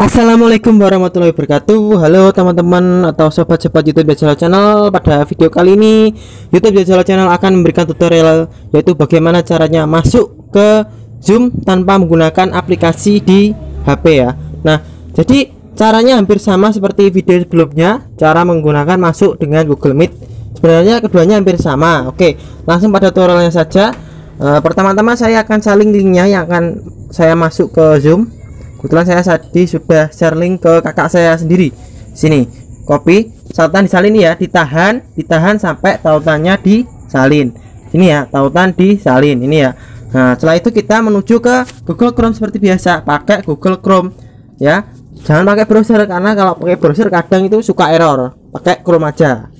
Assalamualaikum warahmatullahi wabarakatuh Halo teman-teman atau sobat-sobat YouTube Bachelor Channel Pada video kali ini YouTube Bachelor Channel akan memberikan tutorial Yaitu bagaimana caranya masuk ke Zoom tanpa menggunakan aplikasi di HP ya Nah jadi caranya hampir sama seperti video sebelumnya Cara menggunakan masuk dengan Google Meet Sebenarnya keduanya hampir sama Oke langsung pada tutorialnya saja e, Pertama-tama saya akan saling linknya yang akan saya masuk ke Zoom kebetulan saya tadi sudah share link ke kakak saya sendiri sini kopi tautan disalin ya ditahan ditahan sampai tautannya disalin ini ya tautan disalin ini ya nah setelah itu kita menuju ke Google Chrome seperti biasa pakai Google Chrome ya jangan pakai browser karena kalau pakai browser kadang itu suka error pakai Chrome aja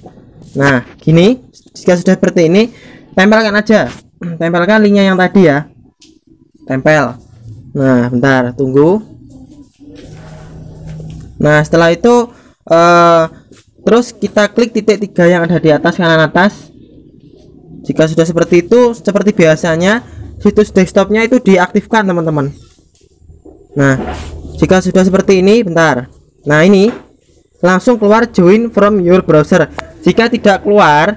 nah gini jika sudah seperti ini tempelkan aja tempelkan linknya yang tadi ya tempel nah bentar tunggu nah setelah itu uh, terus kita klik titik tiga yang ada di atas kanan atas jika sudah seperti itu seperti biasanya situs desktopnya itu diaktifkan teman-teman nah jika sudah seperti ini bentar nah ini langsung keluar join from your browser jika tidak keluar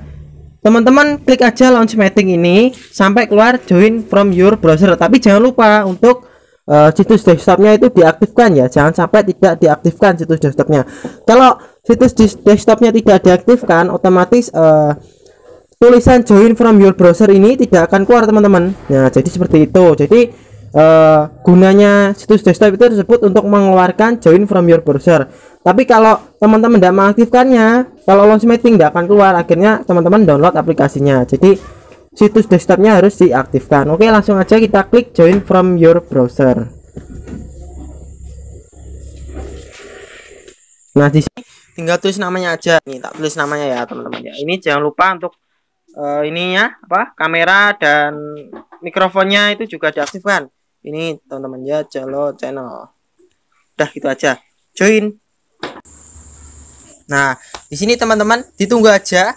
teman-teman klik aja launch meeting ini sampai keluar join from your browser tapi jangan lupa untuk Eh, situs desktopnya itu diaktifkan ya jangan sampai tidak diaktifkan situs desktopnya kalau situs desktopnya tidak diaktifkan otomatis uh, tulisan join from your browser ini tidak akan keluar teman-teman nah jadi seperti itu jadi uh, gunanya situs desktop itu tersebut untuk mengeluarkan join from your browser tapi kalau teman-teman tidak mengaktifkannya kalau launch meeting tidak akan keluar akhirnya teman-teman download aplikasinya jadi situs desktopnya harus diaktifkan oke langsung aja kita klik join from your browser nah di sini tinggal tulis namanya aja ini tak tulis namanya ya teman-teman ya ini jangan lupa untuk uh, ininya apa kamera dan mikrofonnya itu juga diaktifkan ini teman-teman ya jalo channel udah gitu aja join nah di sini teman-teman ditunggu aja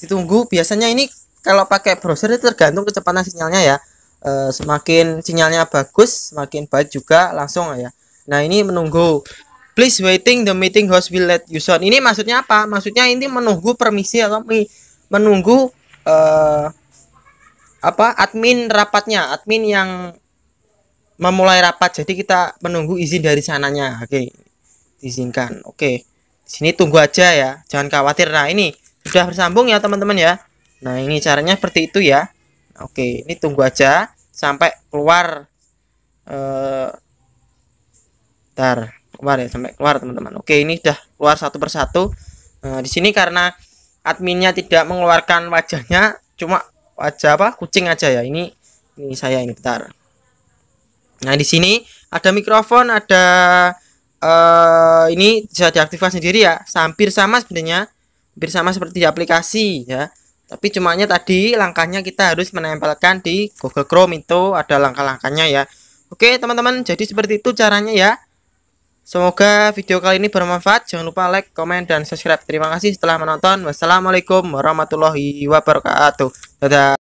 ditunggu biasanya ini kalau pakai browser itu tergantung kecepatan sinyalnya ya e, semakin sinyalnya bagus semakin baik juga langsung ya nah ini menunggu please waiting the meeting host will let you sound ini maksudnya apa maksudnya ini menunggu permisi atau menunggu e, apa admin rapatnya admin yang memulai rapat jadi kita menunggu izin dari sananya oke izinkan. oke sini tunggu aja ya jangan khawatir nah ini sudah bersambung ya teman-teman ya Nah, ini caranya seperti itu ya. Oke, ini tunggu aja sampai keluar eh tar keluar ya sampai keluar teman-teman. Oke, ini sudah keluar satu persatu. Nah, di sini karena adminnya tidak mengeluarkan wajahnya, cuma wajah apa? kucing aja ya. Ini ini saya ini bentar. Nah, di sini ada mikrofon, ada eh ini bisa diaktifkan sendiri ya. Hampir sama sebenarnya. Hampir sama seperti di aplikasi ya tapi cumanya tadi langkahnya kita harus menempelkan di Google Chrome itu ada langkah-langkahnya ya Oke teman-teman jadi seperti itu caranya ya Semoga video kali ini bermanfaat Jangan lupa like, comment dan subscribe Terima kasih setelah menonton Wassalamualaikum warahmatullahi wabarakatuh Dadah